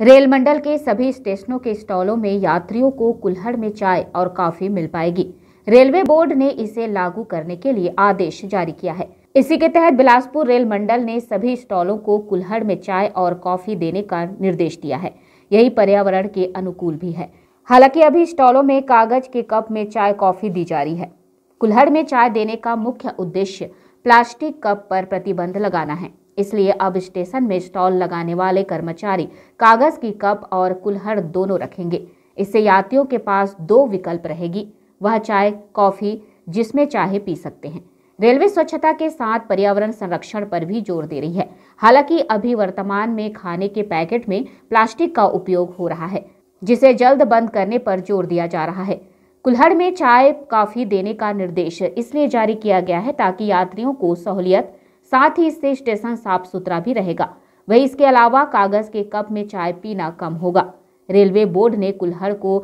rail मंडल के सभी स्टेशनों के स्टॉलों में यात्रियों को कुल्हड़ में चाय और कॉफी मिल पाएगी रेलवे बोर्ड ने इसे लागू करने के लिए आदेश जारी किया है इसी के तहत बिलासपुर रेल मंडल ने सभी स्टॉलों को कुल्हड़ में चाय और कॉफी देने का निर्देश दिया है यही पर्यावरण के अनुकूल भी है हालांकि अभी स्टॉलों में कागज के कप में चाय कॉफी दी जा रही है कुल्हड़ में चाय देने का मुख्य उद्देश्य प्लास्टिक कप पर प्रतिबंध लगाना है इसलिए अब स्टेशन में स्टॉल लगाने वाले कर्मचारी कागज की कप और कुल्हड़ दोनों रखेंगे इससे यात्रियों के पास दो विकल्प रहेगी वह चाय कॉफी जिसमें चाहे पी सकते हैं रेलवे स्वच्छता के साथ पर्यावरण संरक्षण पर भी जोर दे रही है हालांकि अभी वर्तमान में खाने के पैकेट में प्लास्टिक का उपयोग हो रहा है जिसे जल्द बंद करने पर जोर दिया जा रहा है कुल्हड़ में चाय काफ़ी देने का निर्देश इसलिए जारी किया गया है ताकि यात्रियों को सहूलियत साथ ही इससे स्टेशन साफ सुथरा भी रहेगा वही इसके अलावा कागज़ के कप में चाय पीना कम होगा रेलवे बोर्ड ने कुल्हड़ को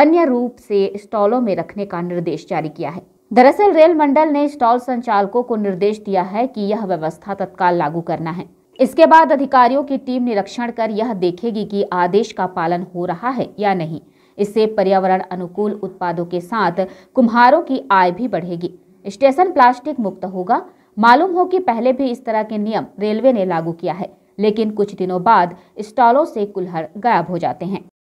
अन्य रूप से स्टॉलों में रखने का निर्देश जारी किया है दरअसल रेल मंडल ने स्टॉल संचालकों को निर्देश दिया है कि यह व्यवस्था तत्काल लागू करना है इसके बाद अधिकारियों की टीम निरीक्षण कर यह देखेगी कि आदेश का पालन हो रहा है या नहीं इससे पर्यावरण अनुकूल उत्पादों के साथ कुम्हारों की आय भी बढ़ेगी स्टेशन प्लास्टिक मुक्त होगा मालूम हो कि पहले भी इस तरह के नियम रेलवे ने लागू किया है लेकिन कुछ दिनों बाद स्टॉलों से कुल्हड़ गायब हो जाते हैं